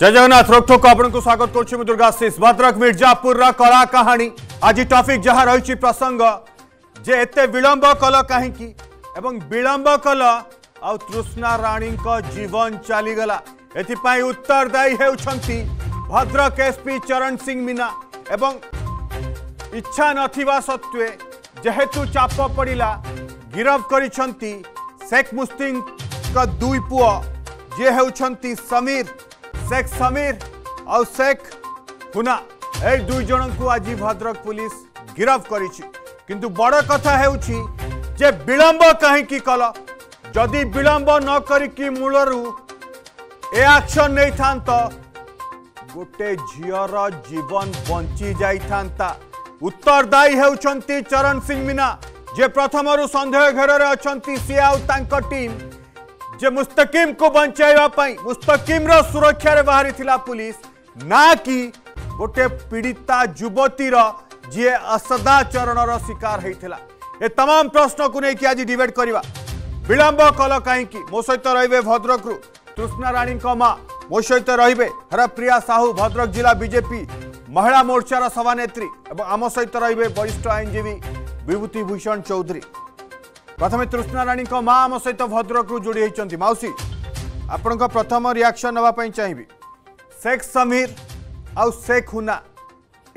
जय जगन्नाथ रोकठोक आपको स्वागत कर दुर्गाशीष भद्रक मिर्जापुर कला कहानी आज टपिक जहाँ रही प्रसंग जे एत विलंब कल कहीं विलंब कल आृष्णा राणी जीवन चलीगला एपाई उत्तरदायी होती भद्रक एसपी चरण सिंह मीना एवं इच्छा नत्वे जेहेतु चाप पड़ा गिरफ कर शेख मुस्ती दुई पुओ जी होती समीर शेख समीर आ शेख हुना एक दुई जन को आज भद्रक पुलिस गिरफ करी किंतु बड़ कथा जे विलंब कहीं कल जदि विलंब न करी मूलर ए आक्शन नहीं था तो, गोटे झीर जीवन बची जाता उत्तरदायी हो चरण सिंह मीना जे प्रथम सन्देह घेर अच्छा सी आम जे मुस्तकिम को बचाई मुस्तकिम रे बाहरी थिला पुलिस ना कि गोटे पीड़िता युवती जी असदाचरण शिकार होता ए तमाम प्रश्न को लेकिन आज डिबेट करवा विलंब कल कहीं मो सहित रे भद्रकु तृष्णा राणी माँ मो सहित रे हरप्रिया साहू भद्रक जिला बीजेपी महिला मोर्चार सभानेत्री आम सहित रे वरिष्ठ आईनजीवी विभूति भूषण चौधरी ପ୍ରଥମେ ତୃଷ୍ଣାରାଣୀଙ୍କ ମା ଆମ ସହିତ ଭଦ୍ରକରୁ ଯୋଡ଼ି ହୋଇଛନ୍ତି ମାଉସୀ ଆପଣଙ୍କ ପ୍ରଥମ ରିଆକ୍ସନ୍ ନେବା ପାଇଁ ଚାହିଁବି ଶେଖ୍ ସମୀର ଆଉ ଶେଖ୍ ହୁନା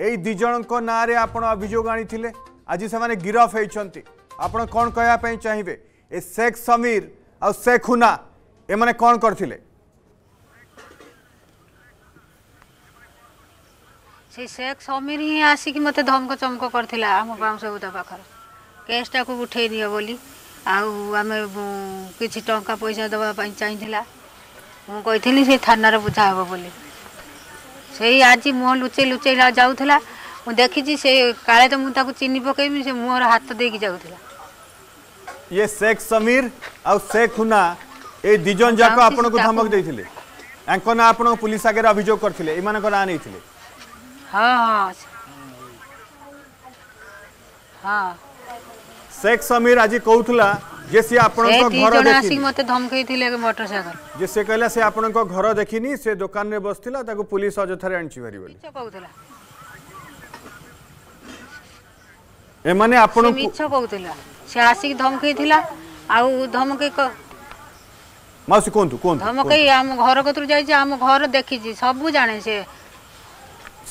ଏଇ ଦୁଇ ଜଣଙ୍କ ନାଁରେ ଆପଣ ଅଭିଯୋଗ ଆଣିଥିଲେ ଆଜି ସେମାନେ ଗିରଫ ହୋଇଛନ୍ତି ଆପଣ କ'ଣ କହିବା ପାଇଁ ଚାହିଁବେ ଏ ଶେଖ୍ ସମୀର ଆଉ ଶେଖ୍ ହୁନା ଏମାନେ କ'ଣ କରିଥିଲେ ସେ ଶେଖ୍ ସମୀର ହିଁ ଆସିକି ମୋତେ ଧମକ ଚମକ କରିଥିଲା ଆମ ବାଉଁଶ ଉଦା ପାଖରେ କେସ୍ଟାକୁ ଉଠାଇ ଦିଅ ବୋଲି ଆଉ ଆମେ କିଛି ଟଙ୍କା ପଇସା ଦେବା ପାଇଁ ଚାହିଁଥିଲା ମୁଁ କହିଥିଲି ସେ ଥାନାରେ ବୁଝା ହେବ ବୋଲି ସେଇ ଆଜି ମୁହଁ ଲୁଚେଇ ଲୁଚେଇ ଯାଉଥିଲା ମୁଁ ଦେଖିଛି ସେ କାଳେ ତ ମୁଁ ତାକୁ ଚିହ୍ନି ପକାଇବି ସେ ମୁହଁର ହାତ ଦେଇକି ଯାଉଥିଲା ଇଏ ଶେଖ୍ ସମୀର ଆଉ ଶେଖ୍ ହୁନା ଏଇ ଦୁଇ ଜଣ ଯାକ ଆପଣଙ୍କୁ ଧମକ ଦେଇଥିଲେ ୟାଙ୍କ ନାଁ ଆପଣଙ୍କ ପୁଲିସ ଆଗରେ ଅଭିଯୋଗ କରିଥିଲେ ଏମାନଙ୍କ ନାଁ ନେଇଥିଲେ ହଁ ହଁ ହଁ शेख समीर आज कहला जे सी आपण घर देखि मते धमकई थिले मोटर साइकिल जे से कहला से आपण को घर देखिनी से दुकान रे बसथिला ताको पुलिस अजथारे आंची भरी बोली कहउथला ए माने आपण को मिछ कहउथला से आसी धमकई थिला आउ धमकई को मासी कोंतु कोंतु धमकई हम घर कतरु जाई जे हम घर देखि जी सब जाने से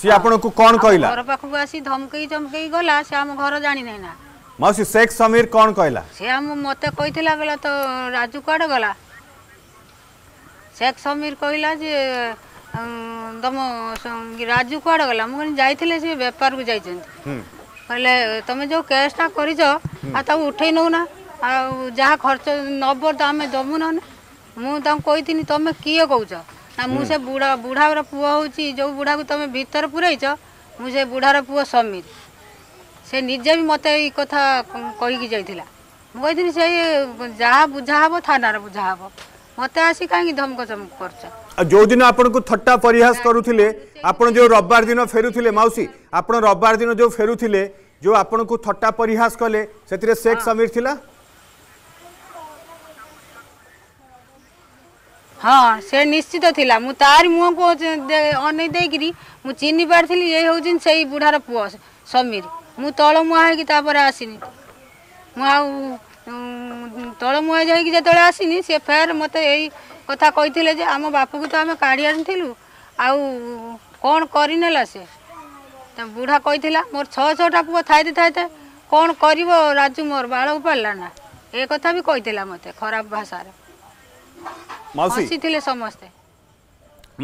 सी आपण को कोन कहला घर पाखु आसी धमकई धमकई गला से हम घर जानी नै ना মাউসী শেখ সমীর কোন কইলা সে আম মতে কইতিলা বেলা তো রাজু কাড়ে গলা শেখ সমীর কইলা যে তম রাজু কুয়াড়ে গলা মু যাইছিলে সে ব্যাপার কু যাইছেন কইলে তুমি যে কেসটা করিছ আর তাকে উঠাই নৌ না ଆଉ ଯାହା ଖର୍ଚ୍ଚ ନବ ତ ଆମେ ଦେବୁ ନହେଲେ ମୁଁ ତାଙ୍କୁ କହିଥିଲି ତମେ କିଏ କହୁଛ ନା ମୁଁ ସେ ବୁଢ଼ା ବୁଢ଼ାର ପୁଅ ହେଉଛି ଯେଉଁ ବୁଢ଼ାକୁ ତମେ ଭିତରେ ପୁରେଇଛ ମୁଁ ସେ ବୁଢ଼ାର ପୁଅ ସମୀର ସେ ନିଜେ ବି ମୋତେ ଏଇ କଥା କହିକି ଯାଇଥିଲା ମୁଁ କହିଥିଲି ସେ ଯାହା ବୁଝା ହବ ଥାନାରେ ବୁଝା ହେବ ମୋତେ ଆସି କାହିଁକି ଧମକ ଚମକ କରୁଛ ଯୋଉ ଦିନ ଆପଣଙ୍କୁ ଥଟ୍ଟା ପରିହାସ କରୁଥିଲେ ଆପଣ ଯେଉଁ ରବିବାର ଦିନ ଫେରୁଥିଲେ ମାଉସୀ ଆପଣ ରବିବାର ଦିନ ଯେଉଁ ଫେରୁଥିଲେ ଯେଉଁ ଆପଣଙ୍କୁ ଥଟ୍ଟା ପରିହାସ କଲେ ସେଥିରେ ସେକ୍ସ ସମୀର ଥିଲା ହଁ ସେ ନିଶ୍ଚିତ ଥିଲା ମୁଁ ତାରି ମୁହଁକୁ ଅନେଇ ଦେଇକିରି ମୁଁ ଚିହ୍ନି ପାରିଥିଲି ଏ ହେଉଛି ସେଇ ବୁଢ଼ାର ପୁଅ ସମୀର ମୁଁ ତଳମୁହା ହେଇକି ତାପରେ ଆସିନି ମୁଁ ଆଉ ତଳମୁହା ଯାଇକି ଯେତେବେଳେ ଆସିନି ସେ ଫେର ମୋତେ ଏଇ କଥା କହିଥିଲେ ଯେ ଆମ ବାପୁକୁ ତ ଆମେ କାଢ଼ି ଆଣିଥିଲୁ ଆଉ କ'ଣ କରିନେଲା ସେ ବୁଢ଼ା କହିଥିଲା ମୋର ଛଅ ଛଅଟା ପୁଅ ଥାଇତେ ଥାଇତେ କ'ଣ କରିବ ରାଜୁ ମୋର ବାଳ ଉପାରିଲା ନା ଏ କଥା ବି କହିଥିଲା ମୋତେ ଖରାପ ଭାଷାରେ ହସିଥିଲେ ସମସ୍ତେ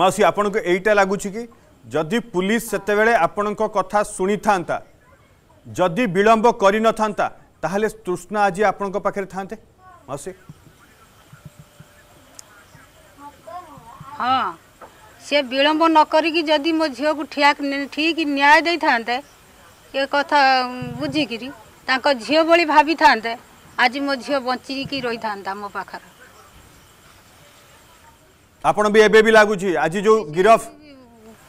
ମାଉସୀ ଆପଣଙ୍କୁ ଏଇଟା ଲାଗୁଛି କି ଯଦି ପୁଲିସ୍ ସେତେବେଳେ ଆପଣଙ୍କ କଥା ଶୁଣିଥାନ୍ତା ଯଦି ବିଳମ୍ବ କରିନଥାନ୍ତା ତାହେଲେ ତୃଷ୍ଣା ଆଜି ଆପଣଙ୍କ ପାଖରେ ଥାନ୍ତେ ମାଉସୀ ହଁ ସେ ବିଳମ୍ବ ନ କରିକି ଯଦି ମୋ ଝିଅକୁ ଠିଆ ଠିକ ନ୍ୟାୟ ଦେଇଥାନ୍ତେ ଏ କଥା ବୁଝିକିରି ତାଙ୍କ ଝିଅ ଭଳି ଭାବିଥାନ୍ତେ ଆଜି ମୋ ଝିଅ ବଞ୍ଚିକି ରହିଥାନ୍ତା ମୋ ପାଖରେ ଆପଣ ବି ଏବେ ବି ଲାଗୁଛି ଆଜି ଯୋଉ ଗିରଫ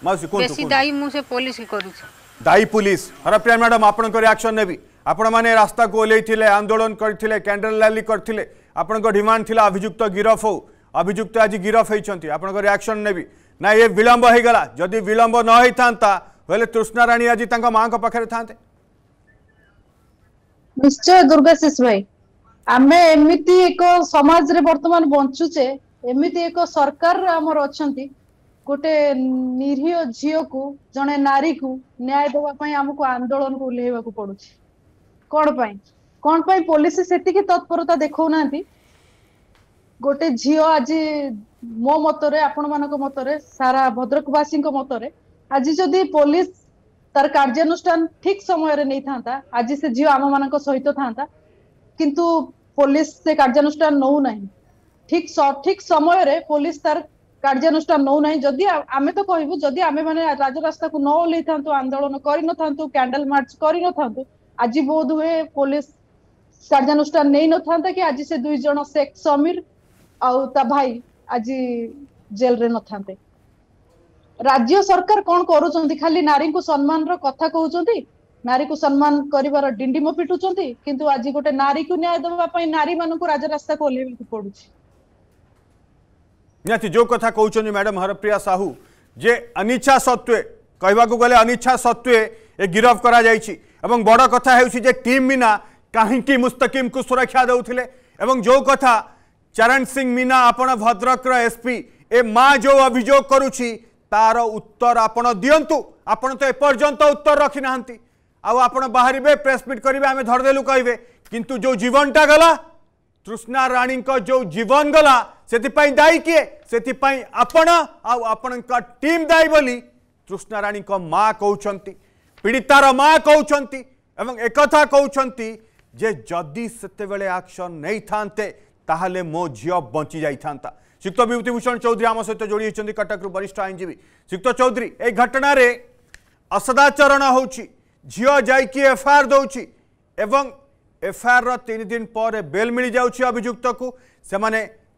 ବେଶୀ ଦାୟୀ ମୁଁ ସେ ପୋଲିସ କରୁଛି দায়ী পুলিশ হরপ্রিয়া হ্যাঁ, ম্যাডাম আপনার রিয়াকশন নেবি আপনার রাস্তাকে ওলাইলে আন্দোলন করে ক্যান্ডেল র্যালি করে আপনার ডিমান্ড লা অভিযুক্ত গিরফ হোক অভিযুক্ত আজ গিরফ হয়েছেন আপনার রিয়াকশন নেবি না এ বিলম্ব হয়ে গলা যদি বিলম্ব ন হয়ে থাকে হলে তৃষ্ণারাণী আজ তাঁর মাঙ্ক পাখে থাকে নিশ্চয় দুর্গাশিষ ভাই ଆମେ ଏମିତି ଏକ ସମାଜରେ ବର୍ତ୍ତମାନ ବଞ୍ଚୁଛେ ଏମିତି ଏକ ସରକାର ଆମର ଅଛନ୍ତି ଗୋଟେ ନିରୀହ ଝିଅକୁ ଜଣେ ନାରୀକୁ ନ୍ୟାୟ ଦେବା ପାଇଁ ଆମକୁ ଆନ୍ଦୋଳନକୁ ଓହ୍ଲେଇବାକୁ ପଡୁଛି କଣ ପାଇଁ କଣ ପାଇଁ ପୋଲିସ ସେତିକି ତତ୍ପରତା ଦେଖଉନାହାନ୍ତି ଗୋଟେ ଝିଅ ଆଜି ମୋ ମତରେ ଆପଣମାନଙ୍କ ମତରେ ସାରା ଭଦ୍ରକବାସୀଙ୍କ ମତରେ ଆଜି ଯଦି ପୋଲିସ ତାର କାର୍ଯ୍ୟାନୁଷ୍ଠାନ ଠିକ ସମୟରେ ନେଇଥାନ୍ତା ଆଜି ସେ ଝିଅ ଆମମାନଙ୍କ ସହିତ ଥାନ୍ତା କିନ୍ତୁ ପୋଲିସ ସେ କାର୍ଯ୍ୟାନୁଷ୍ଠାନ ନଉନାହିଁ ଠିକ ଠିକ ସମୟରେ ପୋଲିସ ତାର କାର୍ଯ୍ୟାନୁଷ୍ଠାନ ନଉନାହିଁ ଯଦି ଆମେ ତ କହିବୁ ଯଦି ଆମେମାନେ ରାଜରାସ୍ତାକୁ ନ ଓହ୍ଲେଇଥାନ୍ତୁ ଆନ୍ଦୋଳନ କରିନଥାନ୍ତୁ କ୍ୟାଣ୍ଡେଲ ମାର୍ଚ୍ଚ କରିନଥାନ୍ତୁ ଆଜି ବୋଧ ହୁଏ ପୋଲିସ କାର୍ଯ୍ୟାନୁଷ୍ଠାନ ନେଇନଥାନ୍ତା କି ଆଜି ସେ ଦୁଇ ଜଣ ଶେଖ ସମୀର ଆଉ ତା ଭାଇ ଆଜି ଜେଲରେ ନଥାନ୍ତେ ରାଜ୍ୟ ସରକାର କଣ କରୁଛନ୍ତି ଖାଲି ନାରୀଙ୍କୁ ସମ୍ମାନର କଥା କହୁଛନ୍ତି ନାରୀକୁ ସମ୍ମାନ କରିବାର ଡିଣ୍ଡିମ ପିଟୁଛନ୍ତି କିନ୍ତୁ ଆଜି ଗୋଟେ ନାରୀକୁ ନ୍ୟାୟ ଦେବା ପାଇଁ ନାରୀମାନଙ୍କୁ ରାଜରାସ୍ତାକୁ ଓହ୍ଲେଇବାକୁ ପଡୁଛି निहाती जो कथा कौन मैडम हरप्रिया साहू जे अनिच्छा सत्वे कह अनिच्छा सत्वे ये गिरफ्त कर बड़ कथा जे टीम मीना कहीं मुस्तकिम को सुरक्षा दे जो कथा चरण सिंह मीना आपण भद्रक एसपी ए माँ जो अभोग कर तार उत्तर आपत दिंतु आप तो एपर्तंत उत्तर रखि ना बाहर प्रेसमिट करें आम धरदेलु कहे कि जो जीवनटा गला तृष्णा राणी जो जीवन गला से दायी किए से आपण आपण का टीम दायी बोली कृष्णाराणी माँ कौन पीड़ितार माँ कौन एवं एक कहते जदि से आक्शन नहीं था मो झी बची जाता विभूति भूषण चौधरी आम सहित जोड़ी होती रू वरिष्ठ आईनजीवी सुक्त चौधरी ये घटन असदाचरण हो झी जा एफआईआर दौर एवं एफआईआर रन दिन पर बेल मिल जाऊक्त को से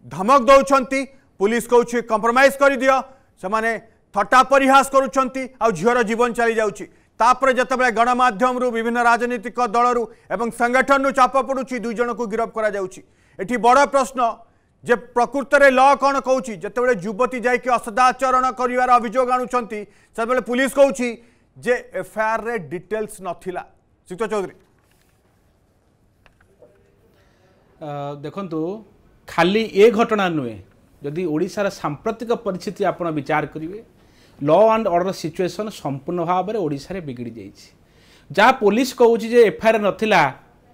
ଧମକ ଦେଉଛନ୍ତି ପୁଲିସ୍ କହୁଛି କମ୍ପ୍ରମାଇଜ୍ କରିଦିଅ ସେମାନେ ଥଟ୍ଟା ପରିହାସ କରୁଛନ୍ତି ଆଉ ଝିଅର ଜୀବନ ଚାଲିଯାଉଛି ତାପରେ ଯେତେବେଳେ ଗଣମାଧ୍ୟମରୁ ବିଭିନ୍ନ ରାଜନୈତିକ ଦଳରୁ ଏବଂ ସଂଗଠନରୁ ଚାପ ପଡ଼ୁଛି ଦୁଇ ଜଣଙ୍କୁ ଗିରଫ କରାଯାଉଛି ଏଠି ବଡ଼ ପ୍ରଶ୍ନ ଯେ ପ୍ରକୃତରେ ଲ କ'ଣ କହୁଛି ଯେତେବେଳେ ଯୁବତୀ ଯାଇକି ଅସଦାଚରଣ କରିବାର ଅଭିଯୋଗ ଆଣୁଛନ୍ତି ସେତେବେଳେ ପୁଲିସ୍ କହୁଛି ଯେ ଏଫ୍ଆଇଆର୍ରେ ଡିଟେଲ୍ସ ନଥିଲା ଯୁକ୍ତ ଚୌଧୁରୀ ଦେଖନ୍ତୁ ଖାଲି ଏ ଘଟଣା ନୁହେଁ ଯଦି ଓଡ଼ିଶାର ସାମ୍ପ୍ରତିକ ପରିସ୍ଥିତି ଆପଣ ବିଚାର କରିବେ ଲ ଆଣ୍ଡ ଅର୍ଡ଼ର ସିଚୁଏସନ୍ ସମ୍ପୂର୍ଣ୍ଣ ଭାବରେ ଓଡ଼ିଶାରେ ବିଗିଡ଼ି ଯାଇଛି ଯାହା ପୋଲିସ କହୁଛି ଯେ ଏଫଆଇଆର୍ ନଥିଲା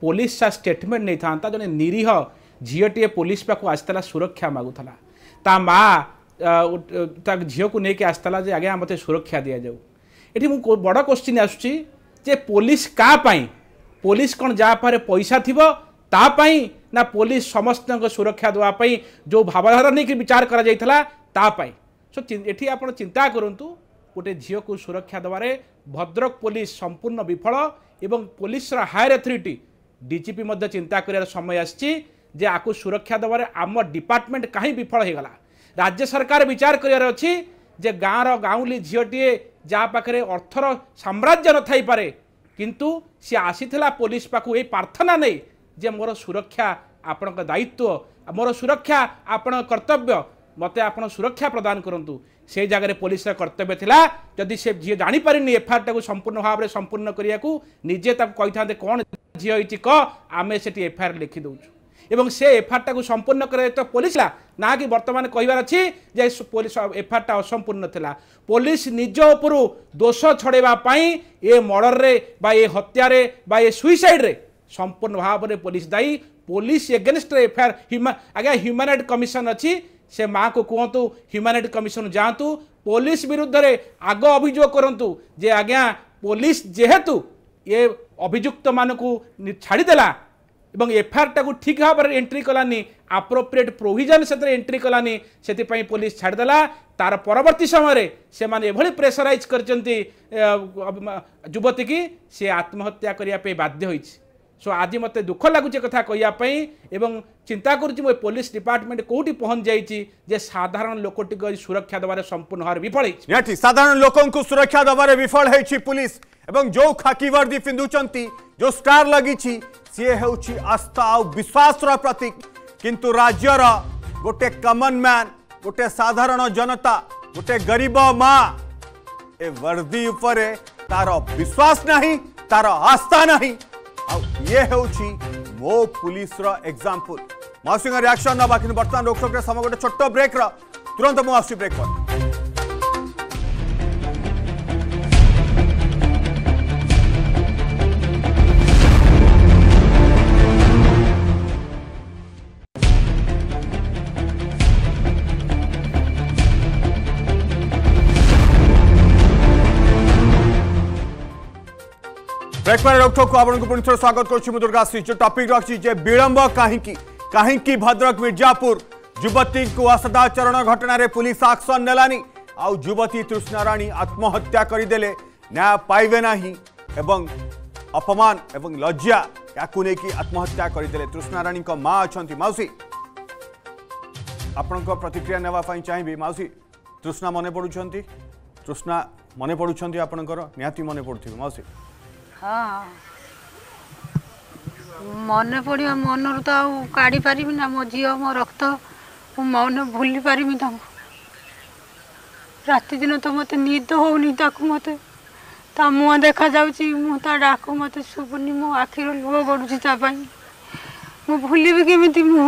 ପୋଲିସ ତା ଷ୍ଟେଟମେଣ୍ଟ ନେଇଥାନ୍ତା ଜଣେ ନିରୀହ ଝିଅଟିଏ ପୋଲିସ ପାଖକୁ ଆସିଥିଲା ସୁରକ୍ଷା ମାଗୁଥିଲା ତା ମା ତା ଝିଅକୁ ନେଇକି ଆସିଥିଲା ଯେ ଆଜ୍ଞା ମୋତେ ସୁରକ୍ଷା ଦିଆଯାଉ ଏଠି ମୁଁ ବଡ଼ କୋଶ୍ଚିନ୍ ଆସୁଛି ଯେ ପୋଲିସ କାହା ପାଇଁ ପୋଲିସ କ'ଣ ଯାହା ପାଖରେ ପଇସା ଥିବ ତାପାଇଁ ନା ପୋଲିସ ସମସ୍ତଙ୍କ ସୁରକ୍ଷା ଦେବା ପାଇଁ ଯେଉଁ ଭାବଧାରା ନେଇକି ବିଚାର କରାଯାଇଥିଲା ତା ପାଇଁ ସୋ ଏଠି ଆପଣ ଚିନ୍ତା କରନ୍ତୁ ଗୋଟେ ଝିଅକୁ ସୁରକ୍ଷା ଦେବାରେ ଭଦ୍ରକ ପୋଲିସ ସମ୍ପୂର୍ଣ୍ଣ ବିଫଳ ଏବଂ ପୋଲିସର ହାୟର ଅଥରିଟି ଡିଜିପି ମଧ୍ୟ ଚିନ୍ତା କରିବାର ସମୟ ଆସିଛି ଯେ ଆକୁ ସୁରକ୍ଷା ଦେବାରେ ଆମ ଡିପାର୍ଟମେଣ୍ଟ କାହିଁ ବିଫଳ ହୋଇଗଲା ରାଜ୍ୟ ସରକାର ବିଚାର କରିବାର ଅଛି ଯେ ଗାଁର ଗାଉଁଲି ଝିଅଟିଏ ଯାହା ପାଖରେ ଅର୍ଥର ସାମ୍ରାଜ୍ୟ ନଥାଇପାରେ କିନ୍ତୁ ସେ ଆସିଥିଲା ପୋଲିସ ପାଖକୁ ଏଇ ପ୍ରାର୍ଥନା ନେଇ ଯେ ମୋର ସୁରକ୍ଷା ଆପଣଙ୍କ ଦାୟିତ୍ୱ ମୋର ସୁରକ୍ଷା ଆପଣଙ୍କ କର୍ତ୍ତବ୍ୟ ମୋତେ ଆପଣ ସୁରକ୍ଷା ପ୍ରଦାନ କରନ୍ତୁ ସେ ଜାଗାରେ ପୋଲିସର କର୍ତ୍ତବ୍ୟ ଥିଲା ଯଦି ସେ ଝିଅ ଜାଣିପାରିନି ଏଫଆଇଆର୍ଟାକୁ ସମ୍ପୂର୍ଣ୍ଣ ଭାବରେ ସମ୍ପୂର୍ଣ୍ଣ କରିବାକୁ ନିଜେ ତାକୁ କହିଥାନ୍ତେ କ'ଣ ଝିଅ ହେଇଛି କହ ଆମେ ସେଠି ଏଫଆଇଆର୍ ଲେଖିଦେଉଛୁ ଏବଂ ସେ ଏଫଆଇଆର୍ଟାକୁ ସମ୍ପୂର୍ଣ୍ଣ କରିବା ତ ପୋଲିସ ଥିଲା ନା କି ବର୍ତ୍ତମାନ କହିବାର ଅଛି ଯେ ପୋଲିସ ଏଫଆଇଆର୍ଟା ଅସମ୍ପୂର୍ଣ୍ଣ ଥିଲା ପୋଲିସ ନିଜ ଉପରୁ ଦୋଷ ଛଡ଼େଇବା ପାଇଁ ଏ ମର୍ଡ଼ରରେ ବା ଏ ହତ୍ୟାରେ ବା ଏ ସୁଇସାଇଡ଼ରେ संपूर्ण भाव में पुलिस दायी पुलिस एगेन्स्ट एफआईआर ह्युमा अग्जा ह्युमान कमिशन अच्छी से माँ को कहतु ह्युमान रईट कमिशन जातु पुलिस विरुद्ध आग अभिजोग करूँ जे आज्ञा पुलिस जेहेतु ये अभिजुक्त मानक छाड़देला एवं एफआईआर टाक ठीक भाव में एंट्री कलानी आप्रोप्रिएट प्रोजन से एंट्री कलानी से पुलिस छाड़देला तार परवर्त समय से प्रेसराइज करती युवती की सी आत्महत्या करने बाध्य होती সো আজি মতো দুঃখ লাগুছে কথা কহা এবং চিন্তা করছি মো পুলিশ ডিপার্টমেন্ট কোটি পৌঁছাইছি যে সাধারণ লোকটি সুরক্ষা দেবার সম্পূর্ণ হওয়ার বিফল হয়েছে নিহতি সাধারণ লোককে সুরক্ষা দেবার বিফল হয়েছে পুলিশ এবং যে খাকি বর্দি পিঁধুচার যে স্টার লাগিছি সি হচ্ছে আস্থা আউ বিশ্বাসর প্রতীক কিন্তু রাজ্যর গোটে কমন ম্যান গোটে সাধারণ জনতা গোটে গরিব মা এ বর্দি উপরে তার বিশ্বাস না তার আস্থা না अब ये ହେଉଛି ମୋ ପୁଲିସର ଏକ୍ଜାମ୍ପଲ ମୁଁ ଆସୁଛି ରିଆକ୍ସନ୍ ନେବା କିନ୍ତୁ ବର୍ତ୍ତମାନ ରୋକଟୋକରେ ସମୟ ଗୋଟେ ଛୋଟ ବ୍ରେକ୍ର ତୁରନ୍ତ ମୁଁ ଆସୁଛି ବ୍ରେକ୍ ପରେ ब्रेकमार रोकठोक आपको पुणि थोड़े स्वागत करो टपिक रखी जे विलंब कहीं कहीं भद्रक मिर्जापुर युवती को असदाचरण घटन पुलिस आक्सन नेलानी आवती तृष्णाराणी आत्महत्या करदे न्याय पाइबे एवं अपमान एवं लज्जा या कि आत्महत्या करदे तृष्णाराणी माँ अच्छा मौसी आपण प्रतिक्रिया नेवाई चाहिए मौसी तृष्णा मन पड़ती तृष्णा मन पड़ती आपणकर निहाती मन पड़ी मौसी ହଁ ମନେ ପଡ଼ିବ ମନରୁ ତ ଆଉ କାଢ଼ି ପାରିବି ନା ମୋ ଝିଅ ମୋ ରକ୍ତ ମୁଁ ମନେ ଭୁଲି ପାରିବି ତାଙ୍କୁ ରାତି ଦିନ ତ ମୋତେ ନିଦ ହେଉନି ତାକୁ ମୋତେ ତା ମୁହଁ ଦେଖାଯାଉଛି ମୁଁ ତା ଡାକୁ ମୋତେ ଶୁଭୁନି ମୋ ଆଖିରୁ ଲୁହ ଗଡ଼ୁଛି ତା ପାଇଁ ମୁଁ ଭୁଲିବି କେମିତି ମୁଁ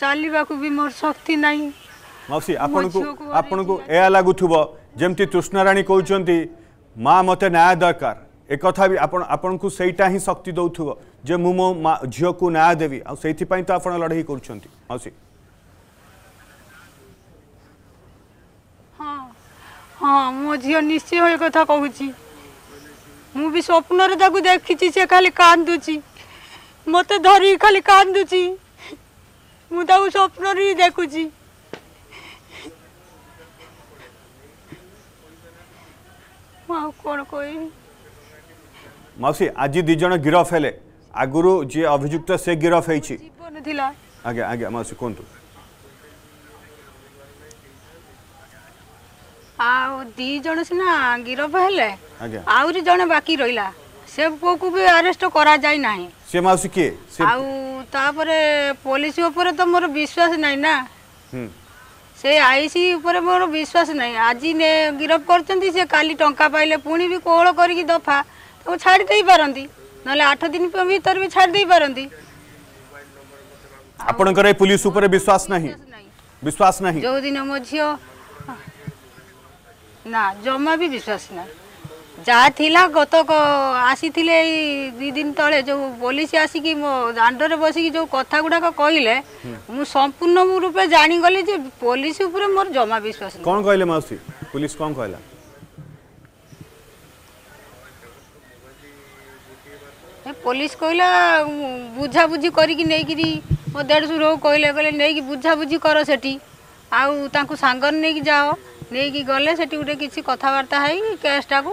ଚାଲିବାକୁ ବି ମୋର ଶକ୍ତି ନାହିଁ ମାଉସୀ ଆପଣଙ୍କୁ ଆପଣଙ୍କୁ ଏହା ଲାଗୁଥିବ ଯେମିତି ତୃଷ୍ଣାରାଣୀ କହୁଛନ୍ତି ମା ମୋତେ ନ୍ୟାୟ ଦରକାର ଏକଥା ବି ଆପଣ ଆପଣଙ୍କୁ ସେଇଟା ହିଁ ଶକ୍ତି ଦେଉଥିବ ଯେ ମୁଁ ମୋ ମା ଝିଅକୁ ନ୍ୟାୟ ଦେବି ଆଉ ସେଇଥିପାଇଁ ତ ଆପଣ ଲଢ଼େଇ କରୁଛନ୍ତି ମାଉସୀ ହଁ ହଁ ମୋ ଝିଅ ନିଶ୍ଚୟ ଏ କଥା କହୁଛି ମୁଁ ବି ସ୍ୱପ୍ନରେ ତାକୁ ଦେଖିଛି ସେ ଖାଲି କାନ୍ଦୁଛି ମୋତେ ଧରିକି ଖାଲି କାନ୍ଦୁଛି ମୁଁ ତାକୁ ସ୍ୱପ୍ନରେ ହିଁ ଦେଖୁଛି ଆଉ କ'ଣ କହିବି ମାଉସୀ ଆଜି ଦୁଇ ଜଣ ଗିରଫ ହେଲେ ଆଗରୁ ଯିଏ ଅଭିଯୁକ୍ତ ସେ ଗିରଫ ହେଇଛି ଥିଲା ଆଜ୍ଞା ଆଜ୍ଞା ମାଉସୀ କୁହନ୍ତୁ ଆଉ ଦି ଜଣ ସିନା ଗିରଫ ହେଲେ ଆହୁରି ଜଣେ ବାକି ରହିଲା ସେ ପୁଅକୁ ବି ଆରେଷ୍ଟ କରାଯାଇ ନାହିଁ ସେ ମାଉସୀ କିଏ ଆଉ ତାପରେ ପୋଲିସ ଉପରେ ତ ମୋର ବିଶ୍ୱାସ ନାହିଁ ନା ସେ ଆଇସି ଉପରେ ମୋର ବିଶ୍ୱାସ ନାହିଁ ଆଜି ଗିରଫ କରିଛନ୍ତି ସେ କାଲି ଟଙ୍କା ପାଇଲେ ପୁଣି ବି କୋହଳ କରିକି ଦଫା ତାକୁ ଛାଡ଼ି ଦେଇପାରନ୍ତି ନହେଲେ ଆଠ ଦିନ ଭିତରେ ବି ଛାଡ଼ି ଦେଇପାରନ୍ତି ଆପଣଙ୍କର ଏ ପୁଲିସ ଉପରେ ବିଶ୍ୱାସ ନାହିଁ ବିଶ୍ୱାସ ନାହିଁ ଯୋଉ ଦିନ ମୋ ଝିଅ ନା ଜମା ବି ବିଶ୍ୱାସ ନାହିଁ যা ଥିଲା ଗତ ଆସିଥିଲେ ଏଇ ଦୁଇ ଦିନ ତଳେ ଯେଉଁ ପୋଲିସ ଆସିକି ମୋ ଦାଣ୍ଡରେ ବସିକି ଯେଉଁ କଥା ଗୁଡ଼ାକ କହିଲେ ମୁଁ ସମ୍ପୂର୍ଣ୍ଣ ରୂପେ ଜାଣିଗଲି ଯେ ପୋଲିସ ଉପରେ ମୋର ଜମା ବିଶ୍ୱାସ କ'ଣ କହିଲେ ମାଉସୀ ପୋଲିସ କ'ଣ କହିଲା ପୋଲିସ କହିଲା ବୁଝାବୁଝି କରିକି ନେଇକିରି ମୋ ଦେଢ଼ଶୁର ହଉ କହିଲେ କହିଲେ ନେଇକି ବୁଝାବୁଝି କର ସେଠି ଆଉ ତାଙ୍କୁ ସାଙ୍ଗରେ ନେଇକି ଯାଅ ନେଇକି ଗଲେ ସେଠି ଗୋଟେ କିଛି କଥାବାର୍ତ୍ତା ହେଇ କେସ୍ଟାକୁ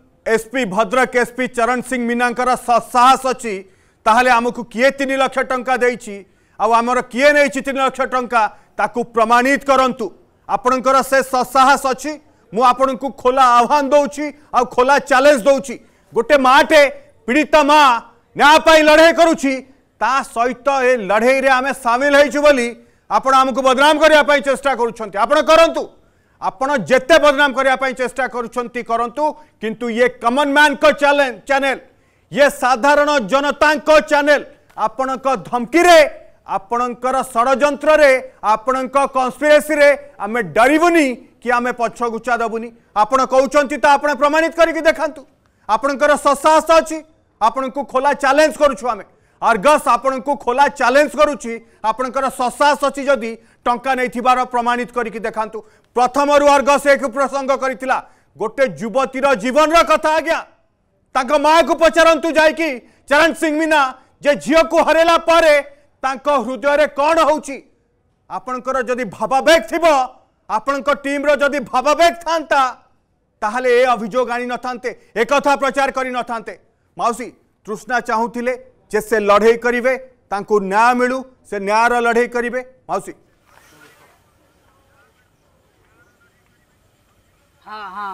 एसपी भद्रक एसपी चरण सिंह मीना साहस अच्छी ताहले आमको किए तीन लक्ष टा दे आमर किए नहीं तीन लक्ष टा प्रमाणित करूँ आपणकर से सत्साहस अच्छी मु को खोला आह्वान दौची आ खोला चैलेंज दौची गोटे माँटे पीड़ित माँ न्याय लड़े करुच्ची ता सहित ए लड़े आम सामिल होमको बदनाम करने चेषा करूँ आपण आपत जिते बदनाम करने चेष्टा करूँ किंतु ये कमन मैन को चैनल ये साधारण जनता को चैनल आपण को धमकी रे आपणकर षड़ आपण कन्स्पिरेसी आम डरबुनि कि आम पछघुचा देवुनि आप कहते तो आप प्रमाणित कर देखा आपणकर सशाहस अच्छी आपण को खोला चैलेंज करें आर्गस आपणको खोला ଚ୍ୟାଲେଞ୍ଜ କରୁଛି ଆପଣଙ୍କର ସସାହସ ଅଛି ଯଦି ଟଙ୍କା ନେଇଥିବାର ପ୍ରମାଣିତ କରିକି ଦେଖାନ୍ତୁ ପ୍ରଥମରୁ ଆର୍ଗସ୍ ଏକ ପ୍ରସଙ୍ଗ କରିଥିଲା ଗୋଟେ ଯୁବତୀର ଜୀବନର କଥା ଆଜ୍ଞା ତାଙ୍କ ମାଆକୁ ପଚାରନ୍ତୁ ଯାଇକି ଚରଣ ସିଂ ମିନା ଯେ ଝିଅକୁ ହରେଇଲା ପରେ ତାଙ୍କ ହୃଦୟରେ କ'ଣ ହେଉଛି ଆପଣଙ୍କର ଯଦି ଭାବାବେଗ ଥିବ ଆପଣଙ୍କ ଟିମ୍ର ଯଦି ଭାବାବେଗ ଥାନ୍ତା ତାହେଲେ ଏ ଅଭିଯୋଗ ଆଣିନଥାନ୍ତେ ଏକଥା ପ୍ରଚାର କରିନଥାନ୍ତେ ମାଉସୀ ତୃଷ୍ଣା ଚାହୁଁଥିଲେ जे से लड़े करे न्याय मिलू से न्यायर लड़े करे मौसी हाँ हाँ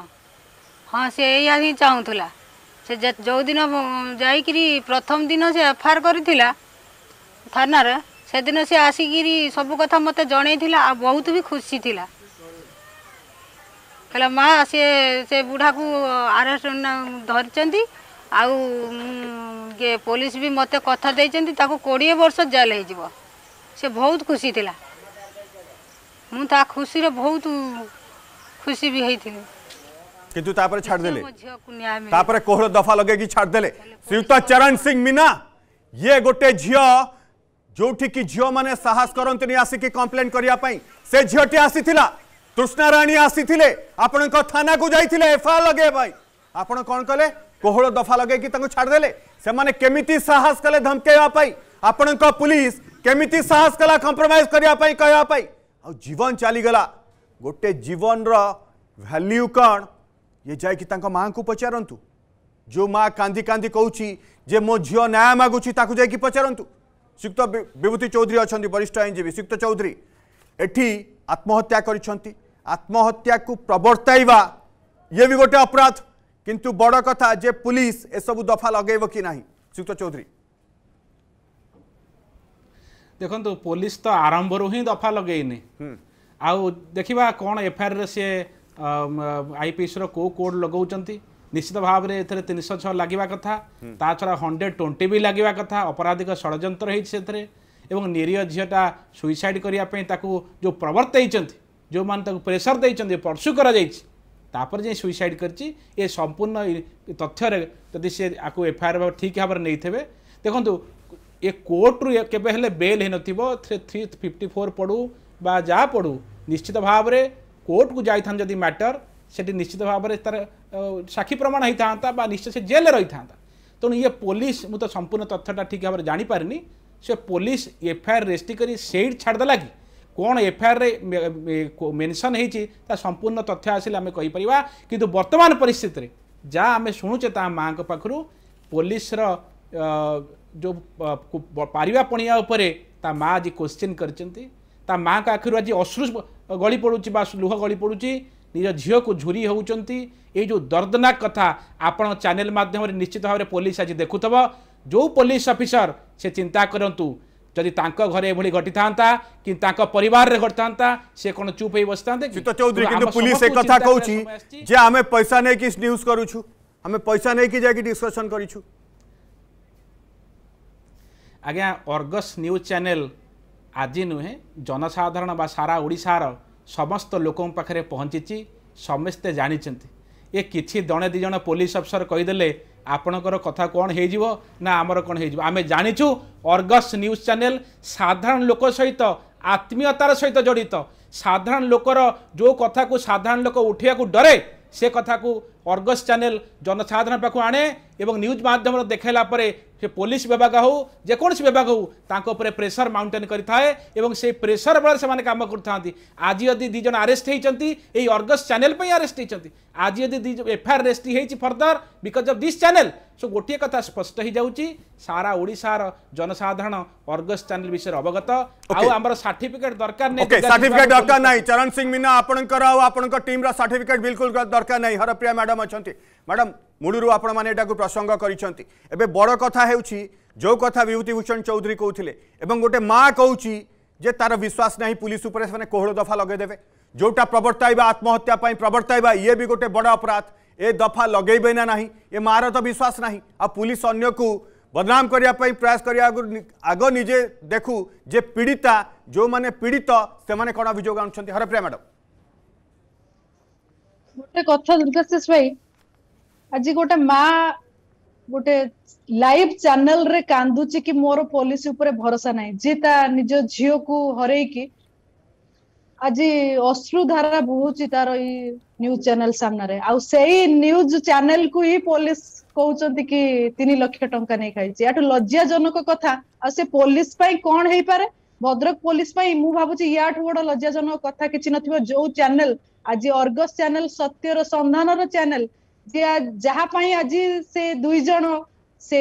हाँ से चाहूला से जो दिन जा प्रथम दिन से एफआईआर कर थाना से दिन से आसिक सब कथा मत जन बहुत भी खुशी थी कहला माँ से से बुढ़ा को आरेस्ट धरी आ पुलिस भी मत कथा कोड़े वर्ष जेल हो बहुत खुशी थी मुझे खुशी बहुत खुशी भी होती किंतु तापर छाड़ देले तापर कोहर दफा लगे कि छाड़ देले श्रीयुक्त चरण सिंह मीना ये गोटे झियो जोठी कि झियो माने साहस करंतनी आसी कि कंप्लेंट करिया पई से झियोटी आसीथिला कृष्णा रानी आसीथिले आपन को थाना को जाईथिले एफआईआर लगे भाई आपन कोन कले कोहर दफा लगे कि तंग छाड़ देले सेमती साहस कले धमकवाई आपण पुलिस केमी साहस कला कंप्रमज करने कहवाई जीवन चलीगला गोटे जीवन रैल्यू कौन ये जाकि माँ को पचारत जो माँ कांदी कांदी कौच मो झी न्याय मगुची पचारत सुक्त विभूति चौधरी अच्छा वरिष्ठ आईनजीवी सुक्त चौधरी एटी आत्महत्या करहत्या को प्रवर्तवा ये भी गोटे अपराध কিন্তু বড় কথা যে পুলিশ এসব দফা লগাইব কি না শ্রীযুক্ত চৌধুরী দেখুন পুলিশ তো আরম্ভর হি দফা লগাইনি আখিবা কোণ এফআইআর সি আইপিএসর কো কোড লগাউন নিশ্চিত ভাবে এতে তিনশো ছ লাগা কথা তা ছড়া হন্ড্রেড টোয়েন্টি বি লাগা কথা অপরাধিক ষড়যন্ত্র হয়েছে সেতরে এবং নিরীহ ঝিওটা সুইসাইড করা তাকে যে প্রবর্তাইছেন যে প্রেসর দিয়েছেন পরসু করা যাইছে ତାପରେ ଯାଇ ସୁଇସାଇଡ୍ କରିଛି ଏ ସମ୍ପୂର୍ଣ୍ଣ ତଥ୍ୟରେ ଯଦି ସେ ଆକୁ ଏଫଆଇଆର୍ ଭାବେ ଠିକ୍ ଭାବରେ ନେଇଥିବେ ଦେଖନ୍ତୁ ଏ କୋର୍ଟରୁ କେବେ ହେଲେ ବେଲ୍ ହେଇନଥିବ ଥ୍ରୀ ଫିଫ୍ଟି ଫୋର୍ ପଡ଼ୁ ବା ଯାହା ପଡ଼ୁ ନିଶ୍ଚିତ ଭାବରେ କୋର୍ଟକୁ ଯାଇଥାନ୍ତି ଯଦି ମ୍ୟାଟର ସେଠି ନିଶ୍ଚିତ ଭାବରେ ତା'ର ସାକ୍ଷୀ ପ୍ରମାଣ ହେଇଥାନ୍ତା ବା ନିଶ୍ଚିତ ସେ ଜେଲ୍ରେ ରହିଥାନ୍ତା ତେଣୁ ଇଏ ପୋଲିସ ମୁଁ ତ ସମ୍ପୂର୍ଣ୍ଣ ତଥ୍ୟଟା ଠିକ୍ ଭାବରେ ଜାଣିପାରିନି ସେ ପୋଲିସ ଏଫଆଇଆର୍ ରେଜିଷ୍ଟ୍ରି କରି ସେଇଠି ଛାଡ଼ିଦେଲା କି कौन एफआईआर मेनसन होती संपूर्ण तथ्य आसमें आम कहीपर कि बर्तमान परिस्थिति जहाँ आम शुणुचे ता माँ पाखु पुलिस जो पार ता माँ आज क्वेश्चन कर माँ का आखिर आज अश्रु गली पड़ू लुह गली पड़ू निज झील को झुरी होती ये दर्दनाक कथा आपण चेल मध्यम निश्चित भाव पुलिस आज देखुव जो पुलिस अफिसर से चिंता करूँ जदि घर यह घटी था कि पर घटी था सी कौन चुप हो बस था पुलिस एक कथा कह आम पैसा नहीं कि करूँ आम पैसा नहीं कि डिस्कसन कर आज्ञा अर्गस न्यूज चैनल आज नुहे जनसाधारण बा सारा ओडार समस्त लोक पाखे पहुँची समस्ते जानते ये कि दणे दिज पुलिस अफसर कहीदे ଆପଣଙ୍କର କଥା କ'ଣ ହେଇଯିବ ନା ଆମର କ'ଣ ହେଇଯିବ ଆମେ ଜାଣିଛୁ ଅର୍ଗସ୍ ନ୍ୟୁଜ୍ ଚ୍ୟାନେଲ୍ ସାଧାରଣ ଲୋକ ସହିତ ଆତ୍ମୀୟତାର ସହିତ ଜଡ଼ିତ ସାଧାରଣ ଲୋକର ଯେଉଁ କଥାକୁ ସାଧାରଣ ଲୋକ ଉଠାଇବାକୁ ଡରେ ସେ କଥାକୁ ଅର୍ଗସ୍ ଚ୍ୟାନେଲ୍ ଜନସାଧାରଣ ପାଖକୁ ଆଣେ ଏବଂ ନ୍ୟୁଜ୍ ମାଧ୍ୟମରେ ଦେଖାଇଲା ପରେ से पुलिस विभाग जेकोसी विभाग होकर प्रेसर माउंटेन करें से प्रेसर बल से कम कर आज यदि दुज आरेस्ट होती अर्गस चेल आरेस्ट होती आज यदि एफआईआर रेस्ट हो फर्दर बिकज अफ दिस् चेल सो गोटे कथा स्पष्ट हो जाए सारा ओडार जनसाधारण अर्गस चेल विषय अवगत आम सार्टिफिकेट दरकार नहीं तो दरकार ना चरण सिंह मीना आपंकर सार्टिफिकेट बिलकुल दरकार नहीं हरप्रिया मैडम अच्छा मैडम ମୂଳରୁ ଆପଣମାନେ ଏଟାକୁ ପ୍ରସଙ୍ଗ କରିଛନ୍ତି ଏବେ ବଡ଼ କଥା ହେଉଛି ଯେଉଁ କଥା ବିଭୂତିଭୂଷଣ ଚୌଧୁରୀ କହୁଥିଲେ ଏବଂ ଗୋଟେ ମାଆ କହୁଛି ଯେ ତାର ବିଶ୍ୱାସ ନାହିଁ ପୁଲିସ ଉପରେ ସେମାନେ କୋହଳ ଦଫା ଲଗାଇଦେବେ ଯେଉଁଟା ପ୍ରବର୍ତ୍ତାଇବା ଆତ୍ମହତ୍ୟା ପାଇଁ ପ୍ରବର୍ତ୍ତାଇବା ଇଏ ବି ଗୋଟେ ବଡ଼ ଅପରାଧ ଏ ଦଫା ଲଗାଇବେ ନା ନାହିଁ ଏ ମାଆର ତ ବିଶ୍ୱାସ ନାହିଁ ଆଉ ପୁଲିସ ଅନ୍ୟକୁ ବଦନାମ କରିବା ପାଇଁ ପ୍ରୟାସ କରିବା ଆଗରୁ ଆଗ ନିଜେ ଦେଖୁ ଯେ ପୀଡ଼ିତା ଯେଉଁମାନେ ପୀଡ଼ିତ ସେମାନେ କ'ଣ ଅଭିଯୋଗ ଆଣୁଛନ୍ତି ହରପ୍ରିୟା ମ୍ୟାଡ଼ାମ୍ ଗୋଟେ କଥା ଦୁର୍ଗାଶିଷ ଭାଇ ଆଜି ଗୋଟେ ମା ଗୋଟେ ଲାଇଭ ଚ୍ୟାନେଲରେ କାନ୍ଦୁଛି କି ମୋର ପୋଲିସ ଉପରେ ଭରସା ନାହିଁ ଯିଏ ତା ନିଜ ଝିଅକୁ ହରେଇକି ଆଜି ଅଶ୍ରୁଧାରା ଧାରା ତାର ଏଇ ନ୍ୟୁଜ ଚ୍ୟାନେଲ ସାମ୍ନାରେ ଆଉ ସେଇ ନ୍ୟୁଜ ଚ୍ୟାନେଲକୁ ହିଁ ପୋଲିସ କହୁଛନ୍ତି କି ତିନି ଲକ୍ଷ ଟଙ୍କା ନେଇ ଖାଇଛି ଏଠୁ ଲଜ୍ଜାଜନକ କଥା ଆଉ ସେ ପୋଲିସ ପାଇଁ କଣ ହେଇପାରେ ଭଦ୍ରକ ପୋଲିସ ପାଇଁ ମୁଁ ଭାବୁଛି ୟାଠୁ ବଡ ଲଜ୍ଜାଜନକ କଥା କିଛି ନଥିବ ଯୋଉ ଚ୍ୟାନେଲ ଆଜି ଅର୍ଗସ ଚ୍ୟାନେଲ ସତ୍ୟର ସନ୍ଧାନର ଚ୍ୟାନେଲ ଯାହା ପାଇଁ ଆଜି ସେ ଦୁଇ ଜଣ ସେ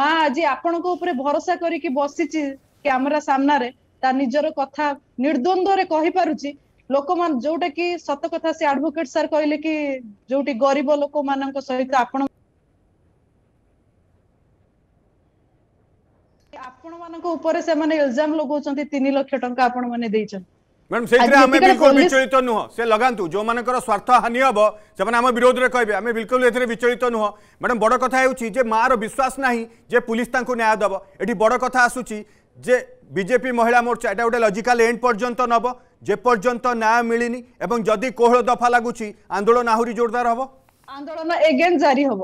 ମା ଆଜି ଆପଣଙ୍କ ଉପରେ ଭରସା କରିକି ବସିଛି କ୍ୟାମେରା ସାମ୍ନାରେ ତା ନିଜର କଥା ନିର୍ଦ୍ୱନ୍ଦ୍ୱରେ କହିପାରୁଛି ଲୋକମାନେ ଯୋଉଟା କି ସତ କଥା ସେ ଆଡଭୋକେଟ ସାର୍ କହିଲେ କି ଯୋଉଠି ଗରିବ ଲୋକମାନଙ୍କ ସହିତ ଆପଣ ଆପଣମାନଙ୍କ ଉପରେ ସେମାନେ ଇଲଜାମ ଲଗାଉଛନ୍ତି ତିନି ଲକ୍ଷ ଟଙ୍କା ଆପଣମାନେ ଦେଇଛନ୍ତି ମ୍ୟାଡ଼ାମ୍ ସେଇଥିରେ ଆମେ ବିଲକୁଲ ବିଚଳିତ ନୁହଁ ସେ ଲଗାନ୍ତୁ ଯେଉଁମାନଙ୍କର ସ୍ୱାର୍ଥ ହାନି ହେବ ସେମାନେ ଆମ ବିରୋଧରେ କହିବେ ଆମେ ବିଲକୁଲ ଏଥିରେ ବିଚଳିତ ନୁହଁ ମ୍ୟାଡ଼ାମ୍ ବଡ଼ କଥା ହେଉଛି ଯେ ମାଆର ବିଶ୍ୱାସ ନାହିଁ ଯେ ପୁଲିସ୍ ତାଙ୍କୁ ନ୍ୟାୟ ଦେବ ଏଠି ବଡ଼ କଥା ଆସୁଛି ଯେ ବିଜେପି ମହିଳା ମୋର୍ଚ୍ଚା ଏଇଟା ଗୋଟେ ଲଜିକାଲ ଏଣ୍ଡ ପର୍ଯ୍ୟନ୍ତ ନେବ ଯେପର୍ଯ୍ୟନ୍ତ ନ୍ୟାୟ ମିଳିନି ଏବଂ ଯଦି କୋହଳ ଦଫା ଲାଗୁଛି ଆନ୍ଦୋଳନ ଆହୁରି ଜୋରଦାର ହେବ ଆନ୍ଦୋଳନ ଏଗେନ୍ ଜାରି ହେବ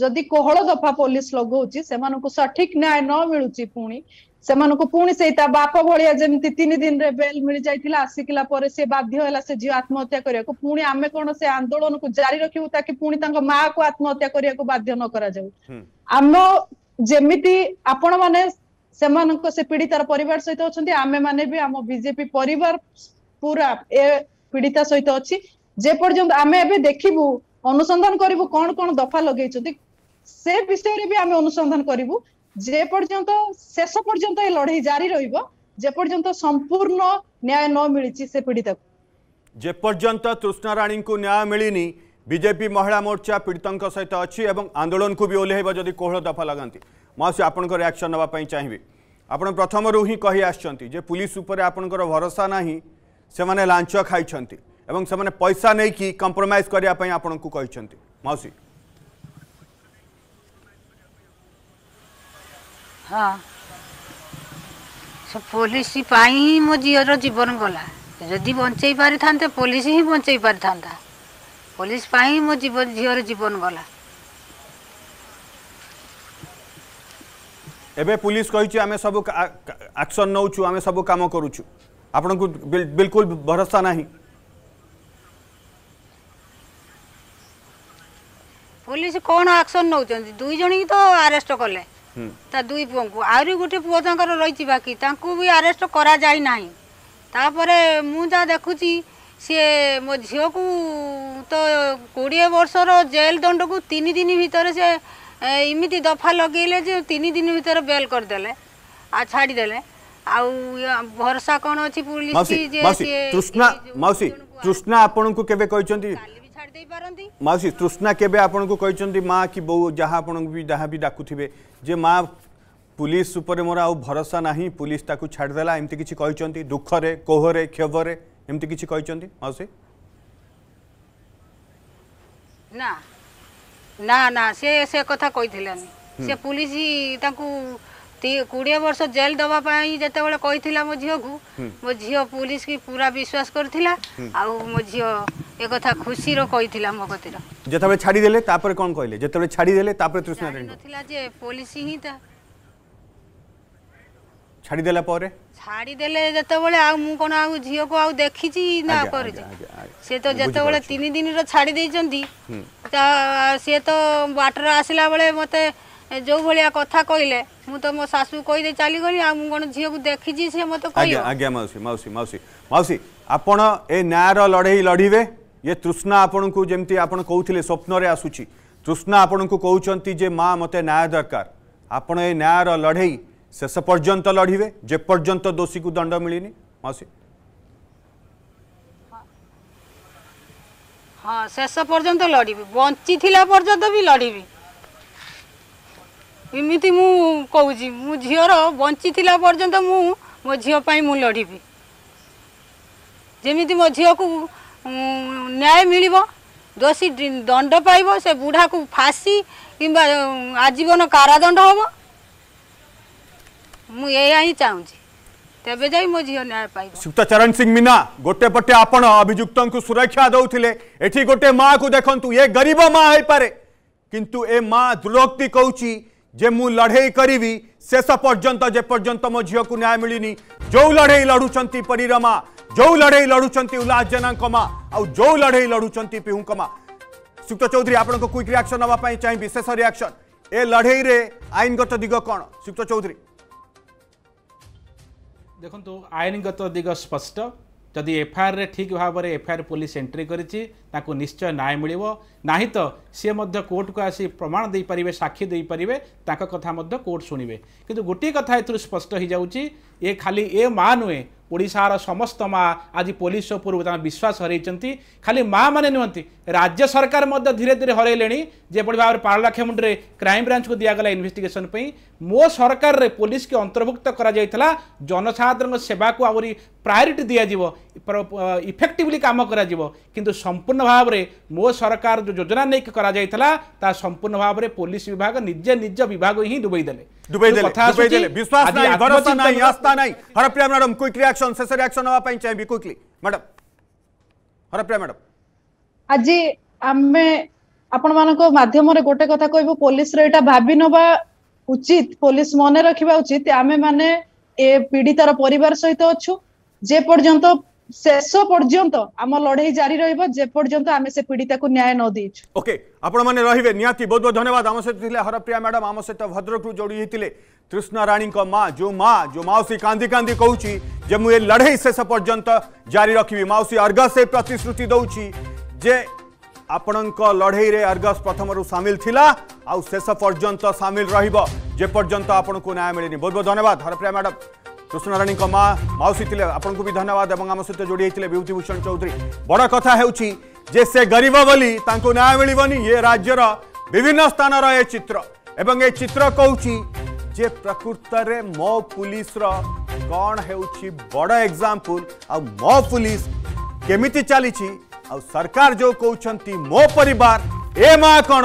ଯଦି କୋହଳ ଦଫା ପୋଲିସ ଲଗଉଛି ସେମାନଙ୍କୁ ସଠିକ ନ୍ୟାୟ ନ ମିଳୁଛି ପୁଣି ସେମାନଙ୍କୁ ପୁଣି ସେଇ ତା ବାପ ଭଳିଆ ଯେମିତି ତିନି ଦିନରେ ବେଲ୍ ମିଳିଯାଇଥିଲା ଆସିକିଲା ପରେ ସେ ବାଧ୍ୟ ହେଲା ସେ ଝିଅ ଆତ୍ମହତ୍ୟା କରିବାକୁ ପୁଣି ଆମେ କଣ ସେ ଆନ୍ଦୋଳନକୁ ଜାରି ରଖିବୁ ତାକି ପୁଣି ତାଙ୍କ ମାଆକୁ ଆତ୍ମହତ୍ୟା କରିବାକୁ ବାଧ୍ୟ ନ କରାଯାଉ ଆମ ଯେମିତି ଆପଣ ମାନେ ସେମାନଙ୍କ ସେ ପୀଡିତାର ପରିବାର ସହିତ ଅଛନ୍ତି ଆମେ ମାନେ ବି ଆମ ବିଜେପି ପରିବାର ପୁରା ଏ ପୀଡିତା ସହିତ ଅଛି ଯେ ଆମେ ଏବେ ଦେଖିବୁ ଅନୁସନ୍ଧାନ କରିବୁ କଣ କଣ ଦଫା ଲଗେଇଛନ୍ତି ସେ ବିଷୟରେ ବି ଆମେ ଅନୁସନ୍ଧାନ କରିବୁ जेपर्यंत शेष पर्यंत ए लढ़े जारी रेपर्यंत संपूर्ण न्याय न मिली से पीड़ित को जेपर्यंत तृष्ण को न्याय मिलनी बीजेपी महिला मोर्चा पीड़ितों सहित अच्छी आंदोलन को भी ओह्लैब जदि कोहल दफा लगाती मुझे आपण रियाक्शन नापी चाहिए आप प्रथम ही कही आस पुलिस आपंकर भरोसा ना से लाच खाई से पैसा नहीं कि कंप्रोमाइज करने आपण को मौसी हाँ पुलिस सिपाही ही मो झीर जीवन गला जदि बचे पारि था पुलिस ही बचे पारि था पुलिस मो जीवन झीर जीवन गला एबे पुलिस कही सब आक्शन नौ आम सब कम कर बिल्कुल भरोसा ना पुलिस कौन आक्शन नौ दुईज ही तो आरेस्ट कले ତା ଦୁଇ ପୁଅଙ୍କୁ ଆହୁରି ଗୋଟେ ପୁଅ ତାଙ୍କର ରହିଛି ବାକି ତାଙ୍କୁ ବି ଆରେଷ୍ଟ କରାଯାଇ ନାହିଁ ତାପରେ ମୁଁ ଯାହା ଦେଖୁଛି ସିଏ ମୋ ଝିଅକୁ ତ କୋଡ଼ିଏ ବର୍ଷର ଜେଲ୍ ଦଣ୍ଡକୁ ତିନି ଦିନ ଭିତରେ ସେ ଏମିତି ଦଫା ଲଗେଇଲେ ଯେ ତିନି ଦିନ ଭିତରେ ବେଲ୍ କରିଦେଲେ ଆଉ ଛାଡ଼ିଦେଲେ ଆଉ ଭରସା କ'ଣ ଅଛି ପୁଲିସ ତୃଷ୍ଣା ମାଉସୀ ତୃଷ୍ଣା ଆପଣଙ୍କୁ କେବେ କହିଛନ୍ତି ମାଉସୀ ତୃଷ୍ଣା କେବେ ଆପଣଙ୍କୁ କହିଛନ୍ତି ମା କି ବୋଉ ଯାହା ଆପଣଙ୍କୁ ବି ଯାହା ବି ଡାକୁଥିବେ ଯେ ମା ପୁଲିସ ଉପରେ ମୋର ଆଉ ଭରସା ନାହିଁ ପୁଲିସ ତାକୁ ଛାଡ଼ିଦେଲା ଏମିତି କିଛି କହିଛନ୍ତି ଦୁଃଖରେ କୋହରେ କ୍ଷୋଭରେ ଏମିତି କିଛି କହିଛନ୍ତି ମାଉସୀ ନା ନା ନା ସେ ସେ କଥା କହିଥିଲାନି ସେ ପୁଲିସ ତାଙ୍କୁ କୋଡ଼ିଏ ବର୍ଷ ଜେଲ ଦେବା ପାଇଁ ଯେତେବେଳେ କହିଥିଲା ମୋ ଝିଅକୁ ମୋ ଝିଅ ପୁଲିସକି ପୁରା ବିଶ୍ୱାସ କରିଥିଲା ଆଉ ମୋ ଝିଅ ଏ କଥା ଖୁସିର କହିଥିଲା ମୋ କତିର ଯେତେବେଳେ ଛାଡ଼ିଦେଲେ ତାପରେ କ'ଣ କହିଲେ ଯେତେବେଳେ ଛାଡ଼ିଦେଲେ ତାପରେ ତୃଷ୍ଣା ନଥିଲା ଯେ ପୋଲିସ ହିଁ ତା ଛାଡ଼ିଦେଲା ପରେ ଛାଡ଼ିଦେଲେ ଯେତେବେଳେ ଆଉ ମୁଁ କ'ଣ ଆଉ ଝିଅକୁ ଆଉ ଦେଖିଛି ନା କରିଛି ସେ ତ ଯେତେବେଳେ ତିନି ଦିନର ଛାଡ଼ି ଦେଇଛନ୍ତି ତା ସିଏ ତ ବାଟରେ ଆସିଲା ବେଳେ ମୋତେ ଯୋଉ ଭଳିଆ କଥା କହିଲେ ମୁଁ ତ ମୋ ଶାଶୁ କହିଦେଇ ଚାଲିଗଲି ଆଉ ମୁଁ କ'ଣ ଝିଅକୁ ଦେଖିଛି ସେ ମୋତେ କହିବ ଆଜ୍ଞା ମାଉସୀ ମାଉସୀ ମାଉସୀ ମାଉସୀ ଆପଣ ଏ ନାଁର ଲଢ଼େଇ ଲଢ଼ିବେ ये तृष्णा आपण को जमी आप स्वप्न आसूची तृष्णा आपण को कहते माँ मत न्याय दरकार आपण ए न्यायर लड़ई शेष पर्यंत लड़े जेपर्यंत दोषी को दंड मिलनी मौसी हाँ शेष पर्यंत लड़ी बंची पर्यंत भी लड़ी इमती मुझे मो झीर बंची पर्यंत मु झील लड़ी जमी मो झी को न्याय मिल दोषी दंड पाइब से बुढ़ा को फासी कि आजीवन कारादंड हम मुझे चाहिए तेज मो झी न्याय पाइब सीताचरण सिंह मीना गोटे पटे अभिजुक्त को सुरक्षा दौले गोटे माँ को देखु ये गरीब माँ हो पारे किंतु ए माँ दृढ़ोक्ति कौच जे मु लड़े करी शेष पर्यंत जेपर्यंत मो झी को न्याय मिलनी जो लड़े लड़ुचार परीरमा ଯେଉଁ ଲଢ଼େଇ ଲଢ଼ୁଛନ୍ତି ଉଲ୍ଲାସ ଜେନାଙ୍କ ମା ଆଉ ଯେଉଁ ଲଢ଼େଇ ଲଢ଼ୁଛନ୍ତି ପିହୁଙ୍କ ମା ସୁକ୍ତ ଚୌଧୁରୀ ଆପଣଙ୍କ କ୍ୱିକ୍ ରିଆକ୍ସନ୍ ନେବା ପାଇଁ ଚାହିଁବି ଶେଷ ରିଆକ୍ସନ୍ ଏ ଲଢ଼େଇରେ ଆଇନଗତ ଦିଗ କ'ଣ ସୁକ୍ତ ଚୌଧୁରୀ ଦେଖନ୍ତୁ ଆଇନଗତ ଦିଗ ସ୍ପଷ୍ଟ ଯଦି ଏଫ୍ଆଇଆର୍ରେ ଠିକ୍ ଭାବରେ ଏଫ୍ଆଇଆର୍ ପୋଲିସ ଏଣ୍ଟ୍ରି କରିଛି ତାକୁ ନିଶ୍ଚୟ ନ୍ୟାୟ ମିଳିବ ନାହିଁ ତ ସିଏ ମଧ୍ୟ କୋର୍ଟକୁ ଆସି ପ୍ରମାଣ ଦେଇପାରିବେ ସାକ୍ଷୀ ଦେଇପାରିବେ ତାଙ୍କ କଥା ମଧ୍ୟ କୋର୍ଟ ଶୁଣିବେ କିନ୍ତୁ ଗୋଟିଏ କଥା ଏଥିରୁ ସ୍ପଷ୍ଟ ହୋଇଯାଉଛି ଏ ଖାଲି ଏ ମା ନୁହେଁ ଓଡ଼ିଶାର ସମସ୍ତ ମା ଆଜି ପୋଲିସ ଉପରକୁ ତାଙ୍କ ବିଶ୍ୱାସ ହରାଇଛନ୍ତି ଖାଲି ମା ମାନେ ନୁହନ୍ତି ରାଜ୍ୟ ସରକାର ମଧ୍ୟ ଧୀରେ ଧୀରେ ହରାଇଲେଣି ଯେପରି ଭାବରେ ପାରଳାକ୍ଷମୁଣ୍ଡରେ କ୍ରାଇମବ୍ରାଞ୍ଚକୁ ଦିଆଗଲା ଇନଭେଷ୍ଟିଗେସନ ପାଇଁ ମୋ ସରକାରରେ ପୋଲିସକୁ ଅନ୍ତର୍ଭୁକ୍ତ କରାଯାଇଥିଲା ଜନସାଧାରଣଙ୍କ ସେବାକୁ ଆହୁରି ପ୍ରାୟୋରିଟି ଦିଆଯିବ ইফেক্টিভলি কাম করা যাব কিন্তু সম্পূর্ণ ভাবে মো সরকার যে যোজনা নেই করা যাই তা সম্পূর্ণ ভাবে পুলিশ বিভাগ নিজে নিজ বিভাগ হি ডুবাই দেলে ডুবাই দেলে ডুবাই দেলে বিশ্বাস নাই ভরসা নাই আস্থা নাই হরপ্রিয়া ম্যাডাম কুইক রিঅ্যাকশন শেষ রিঅ্যাকশন হওয়া পাই চাইবি কুইকলি ম্যাডাম হরপ্রিয়া ম্যাডাম আজি আমি ଆପଣମାନଙ୍କ কথা কইব পুলিশ রে এটা ভাবি নবা উচিত পুলিশ মনে রাখিবা উচিত ଉଚିତ মানে এ ପୀଡିତାର পরিবার সহিত অছু যে পর্যন্ত শেষ পর্যন্ত আমার লড়াই জারি রহব যে পর্যন্ত আমি সে পীড়িতাকে ন্যায় ন দিয়েছু ওকে আপন মানে রহবে নিহতি বহুত বহুত ধন্যবাদ আমার সহ হরপ্রিয়া ম্যাডাম আমার সহ ভদ্রকু যোড়ি হয়েছে তৃষ্ণা রাণী মা যে মা যে মাউসী কান্দি কান্দি কৌছি যে মু এ লড়াই শেষ পর্যন্ত জারি রাখবি মাউসী অর্গস এই প্রতিশ্রুতি দৌছি যে ଆପଣଙ୍କ ଲଢ଼େଇରେ ଅର୍ଗସ୍ ପ୍ରଥମରୁ ସାମିଲ ଥିଲା ଆଉ ଶେଷ ପର୍ଯ୍ୟନ୍ତ ସାମିଲ ରହିବ ଯେପର୍ଯ୍ୟନ୍ତ ଆପଣଙ୍କୁ ନ୍ୟାୟ ମିଳିନି ବହୁତ ବହୁତ ଧନ୍ୟବାଦ ହରପ୍ରିୟା ମ୍ୟାଡ଼ାମ୍ सुषमा राणी माँ मौसी थे आपको भी धन्यवाद और आम सहित जोड़ी होते विभूति भूषण चौधरी बड़ कथा हो से गरीब बोली न्याय मिलनी ये राज्यर विभिन्न स्थान ये चित्र एवं ये चित्र कौचि जे प्रकृत में मो पुलिस कौन हो बड़ एग्जामपुल आ मो पुलिस केमी चली सरकार जो कौन मो पर ए माँ कौन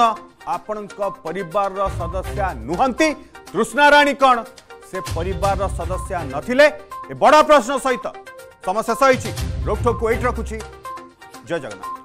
आपण सदस्य नुहति कृष्णाराणी कौन से परिवार सदस्य नथिले ए बडा प्रश्न सहित समस्या सहित रोकठोक वेट रखुछि जय जगन्नाथ